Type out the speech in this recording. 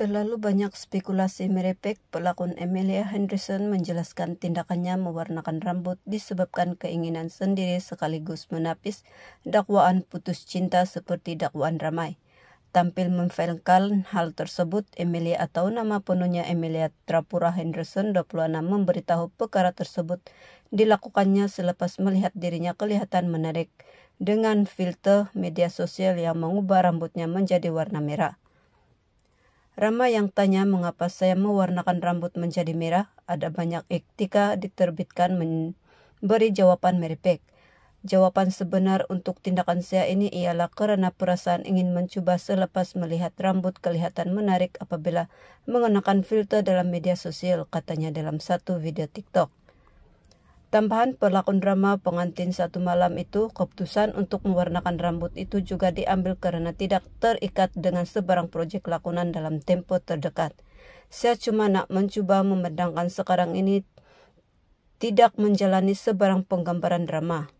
Selalu banyak spekulasi merepek, pelakon Emilia Henderson menjelaskan tindakannya mewarnakan rambut disebabkan keinginan sendiri sekaligus menapis dakwaan putus cinta seperti dakwaan ramai. Tampil memfilmkan hal tersebut, Emilia atau nama penuhnya Emilia Trapura Henderson 26 memberitahu perkara tersebut dilakukannya selepas melihat dirinya kelihatan menarik dengan filter media sosial yang mengubah rambutnya menjadi warna merah. Rama yang tanya mengapa saya mewarnakan rambut menjadi merah, ada banyak iktika diterbitkan memberi jawaban meripik. Jawaban sebenar untuk tindakan saya ini ialah karena perasaan ingin mencoba selepas melihat rambut kelihatan menarik apabila mengenakan filter dalam media sosial, katanya dalam satu video TikTok. Tambahan pelakon drama pengantin satu malam itu, keputusan untuk mewarnakan rambut itu juga diambil karena tidak terikat dengan sebarang proyek lakonan dalam tempo terdekat. Saya cuma nak mencoba memedangkan sekarang ini tidak menjalani sebarang penggambaran drama.